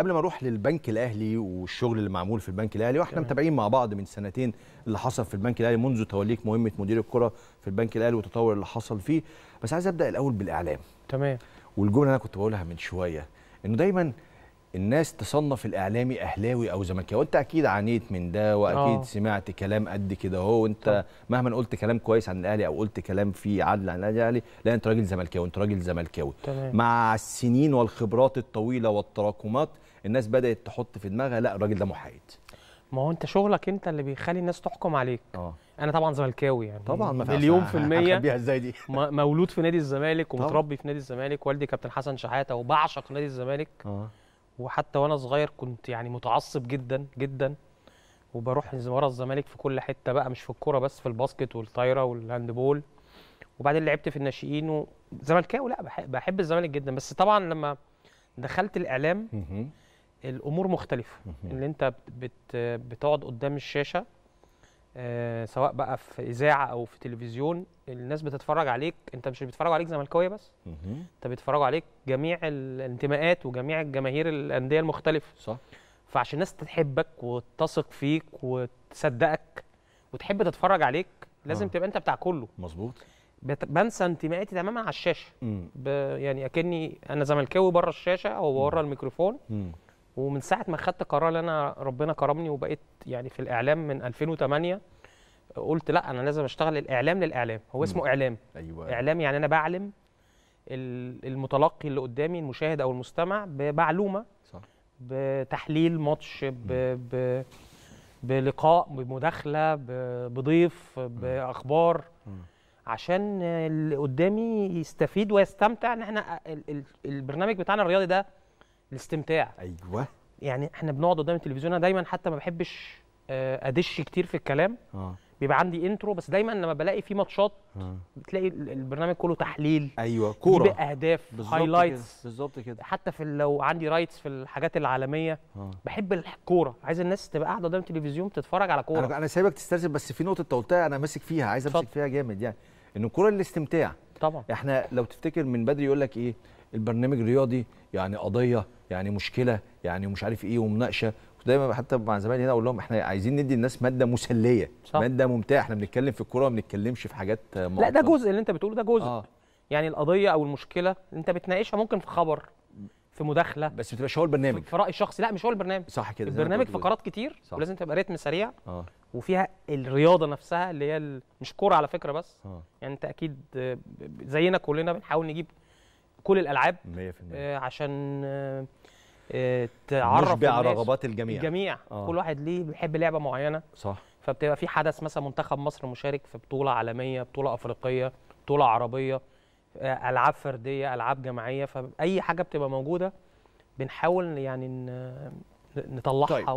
قبل ما اروح للبنك الاهلي والشغل اللي معمول في البنك الاهلي واحنا متابعين مع بعض من سنتين اللي حصل في البنك الاهلي منذ توليك مهمه مدير الكره في البنك الاهلي والتطور اللي حصل فيه بس عايز ابدا الاول بالاعلام تمام والجمله اللي انا كنت بقولها من شويه انه دايما الناس تصنف الاعلامي اهلاوي او زملكاوي وانت اكيد عانيت من ده واكيد أوه. سمعت كلام قد كده اهو وانت مهما قلت كلام كويس عن الاهلي او قلت كلام فيه عدل عن الاهلي يعني لا انت راجل زملكاوي انت راجل زملكاوي مع السنين والخبرات الطويله والتراكمات الناس بدات تحط في دماغها لا الراجل ده محايد ما هو انت شغلك انت اللي بيخلي الناس تحكم عليك أوه. انا طبعا زملكاوي يعني طبعا ما مليون في المية بيها ازاي دي مولود في نادي الزمالك ومتربي طبعا. في نادي الزمالك والدي كابتن حسن شحاته وبعشق نادي الزمالك أوه. وحتى وانا صغير كنت يعني متعصب جدا جدا وبروح ورا الزمالك في كل حته بقى مش في الكوره بس في الباسكت والطايره والهاندبول وبعدين لعبت في الناشئين وزملكاوي لا بحب, بحب الزمالك جدا بس طبعا لما دخلت الاعلام الامور مختلفه ان انت بت بتقعد قدام الشاشه آه، سواء بقى في اذاعه او في تلفزيون الناس بتتفرج عليك انت مش بيتفرجوا عليك زملكاويه بس انت بيتفرجوا عليك جميع الانتماءات وجميع الجماهير الانديه المختلفه صح فعشان الناس تحبك وتثق فيك وتصدقك وتحب تتفرج عليك لازم آه. تبقى انت بتاع كله مظبوط بنسى انتمائاتي تماما على الشاشه ب... يعني اكني انا زملكاوي بره الشاشه او بره الميكروفون مم. ومن ساعه ما خدت قرار ان انا ربنا كرمني وبقيت يعني في الاعلام من 2008 قلت لا انا لازم اشتغل الاعلام للاعلام هو اسمه مم. اعلام أيوة. اعلام يعني انا بعلم المتلقي اللي قدامي المشاهد او المستمع بمعلومه صح. بتحليل ماتش ب... ب... بلقاء بمداخله بضيف باخبار عشان اللي قدامي يستفيد ويستمتع ان احنا البرنامج بتاعنا الرياضي ده الاستمتاع ايوه يعني احنا بنقعد قدام التلفزيون انا دايما حتى ما بحبش آه، ادش كتير في الكلام اه بيبقى عندي انترو بس دايما لما بلاقي في ماتشات آه. بتلاقي البرنامج كله تحليل ايوه كوره بيبقى اهداف هايلايتس بالظبط كده حتى في لو عندي رايتس في الحاجات العالميه آه. بحب الكوره عايز الناس تبقى قاعده قدام التلفزيون بتتفرج على كوره انا, أنا سايبك تسترسل بس في نقطه انت انا ماسك فيها عايز امسك فيها جامد يعني ان الكوره الاستمتاع طبعا احنا لو تفتكر من بدري يقول لك ايه البرنامج الرياضي يعني قضيه يعني مشكله يعني مش عارف ايه ومناقشه دايما حتى مع زمايلي هنا اقول لهم احنا عايزين ندي الناس ماده مسليه صح. ماده ممتعه احنا بنتكلم في الكوره ما بنتكلمش في حاجات معقده لا ده جزء اللي انت بتقوله ده جزء آه. يعني القضيه او المشكله اللي انت بتناقشها ممكن في خبر في مداخله بس بتبقاش هو البرنامج في راي شخصي لا مش هو البرنامج صح كده البرنامج فقرات كتير صح. ولازم تبقى رتم سريع آه. وفيها الرياضه نفسها اللي هي مش كوره على فكره بس آه. يعني انت اكيد آه، زينا كلنا بنحاول نجيب كل الالعاب 100% آه، عشان آه، آه، تعرف نشبع رغبات الجميع الجميع آه. كل واحد ليه بيحب لعبه معينه صح فبتبقى في حدث مثلا منتخب مصر مشارك في بطوله عالميه بطوله افريقيه بطوله عربيه العاب فرديه العاب جماعيه فاي حاجه بتبقى موجوده بنحاول يعني نطلعها طيب.